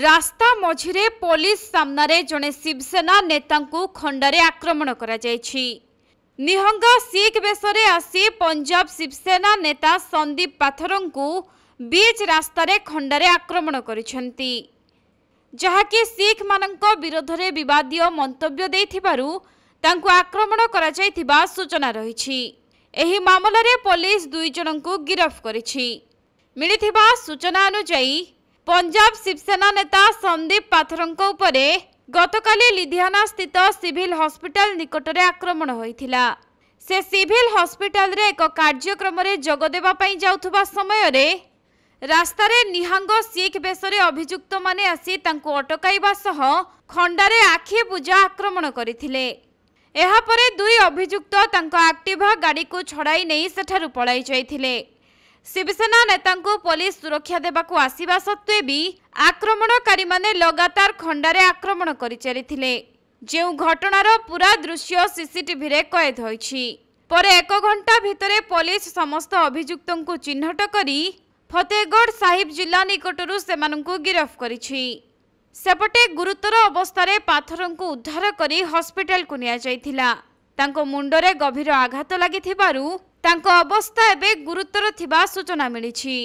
ରାସ୍ତା ମଝିରେ ପୋଲିସ ସାମ୍ନାରେ ଜଣେ ଶିବସେନା ନେତାଙ୍କୁ ଖଣ୍ଡାରେ ଆକ୍ରମଣ କରାଯାଇଛି ନିହଙ୍ଗା ଶିଖ ବେଶରେ ଆସି ପଞ୍ଜାବ ଶିବସେନା ନେତା ସନ୍ଦୀପ ପାଥରଙ୍କୁ ବିଚ୍ ରାସ୍ତାରେ ଖଣ୍ଡାରେ ଆକ୍ରମଣ କରିଛନ୍ତି ଯାହାକି ଶିଖମାନଙ୍କ ବିରୋଧରେ ବିବାଦୀୟ ମନ୍ତବ୍ୟ ଦେଇଥିବାରୁ ତାଙ୍କୁ ଆକ୍ରମଣ କରାଯାଇଥିବା ସୂଚନା ରହିଛି ଏହି ମାମଲାରେ ପୋଲିସ ଦୁଇ ଜଣଙ୍କୁ ଗିରଫ କରିଛି ମିଳିଥିବା ସୂଚନା ଅନୁଯାୟୀ ପଞ୍ଜାବ ଶିବସେନା ନେତା ସନ୍ଦୀପ ପାଥରଙ୍କ ଉପରେ ଗତକାଲି ଲିଧିଆନା ସ୍ଥିତ ସିଭିଲ ହସ୍ପିଟାଲ ନିକଟରେ ଆକ୍ରମଣ ହୋଇଥିଲା ସେ ସିଭିଲ ହସ୍ପିଟାଲରେ ଏକ କାର୍ଯ୍ୟକ୍ରମରେ ଯୋଗଦେବା ପାଇଁ ଯାଉଥିବା ସମୟରେ ରାସ୍ତାରେ ନିହାଙ୍ଗ ଶିଖ ବେଶରେ ଅଭିଯୁକ୍ତମାନେ ଆସି ତାଙ୍କୁ ଅଟକାଇବା ସହ ଖଣ୍ଡାରେ ଆଖି ବୁଜା ଆକ୍ରମଣ କରିଥିଲେ ଏହାପରେ ଦୁଇ ଅଭିଯୁକ୍ତ ତାଙ୍କ ଆକ୍ଟିଭା ଗାଡ଼ିକୁ ଛଡ଼ାଇ ନେଇ ସେଠାରୁ ପଳାଇ ଯାଇଥିଲେ ଶିବସେନା ନେତାଙ୍କୁ ପୋଲିସ ସୁରକ୍ଷା ଦେବାକୁ ଆସିବା ସତ୍ତ୍ୱେ ବି ଆକ୍ରମଣକାରୀମାନେ ଲଗାତାର ଖଣ୍ଡାରେ ଆକ୍ରମଣ କରିଚାଲିଥିଲେ ଯେଉଁ ଘଟଣାର ପୁରା ଦୃଶ୍ୟ ସିସିଟିଭିରେ କଏଦ ହୋଇଛି ପରେ ଏକ ଘଣ୍ଟା ଭିତରେ ପୋଲିସ ସମସ୍ତ ଅଭିଯୁକ୍ତଙ୍କୁ ଚିହ୍ନଟ କରି ଫତେହଗଡ଼ ସାହିବ ଜିଲ୍ଲା ନିକଟରୁ ସେମାନଙ୍କୁ ଗିରଫ କରିଛି ସେପଟେ ଗୁରୁତର ଅବସ୍ଥାରେ ପାଥରଙ୍କୁ ଉଦ୍ଧାର କରି ହସ୍ପିଟାଲକୁ ନିଆଯାଇଥିଲା ତାଙ୍କ ମୁଣ୍ଡରେ ଗଭୀର ଆଘାତ ଲାଗିଥିବାରୁ ତାଙ୍କ ଅବସ୍ଥା ଏବେ ଗୁରୁତର ଥିବା ସୂଚନା ମିଳିଛି